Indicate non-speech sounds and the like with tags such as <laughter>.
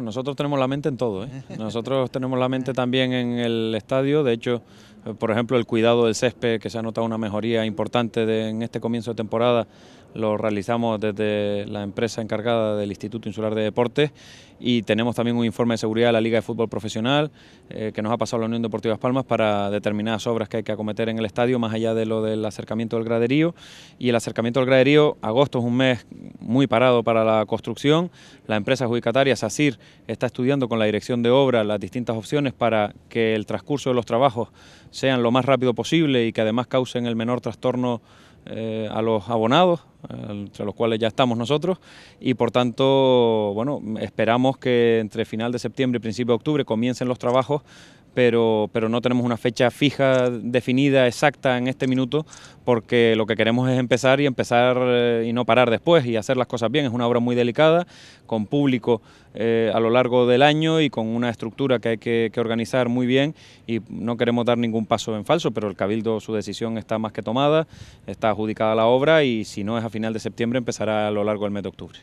nosotros tenemos la mente en todo. ¿eh? <laughs> Nosotros tenemos la mente eh. también en el estadio. De hecho, eh, por ejemplo, el cuidado del césped, que se ha notado una mejoría importante en este comienzo de temporada lo realizamos desde la empresa encargada del Instituto Insular de Deportes y tenemos también un informe de seguridad de la Liga de Fútbol Profesional eh, que nos ha pasado la Unión Deportiva Palmas para determinadas obras que hay que acometer en el estadio, más allá de lo del acercamiento del graderío. Y el acercamiento al graderío, agosto es un mes muy parado para la construcción. La empresa adjudicataria, SACIR, está estudiando con la dirección de obra las distintas opciones para que el transcurso de los trabajos sean lo más rápido posible y que además causen el menor trastorno eh, a los abonados, entre los cuales ya estamos nosotros, y por tanto, bueno, esperamos que entre final de septiembre y principio de octubre comiencen los trabajos pero, pero, no tenemos una fecha fija, definida, exacta en este minuto, porque lo que queremos es empezar y empezar eh, y no parar después y hacer las cosas bien. Es una obra muy delicada, con público eh, a lo largo del año y con una estructura que hay que, que, organizar muy bien y no queremos dar ningún paso en falso, pero el Cabildo, su decisión está más que tomada, está adjudicada la obra y si no es final de septiembre empezará a lo largo del mes de octubre.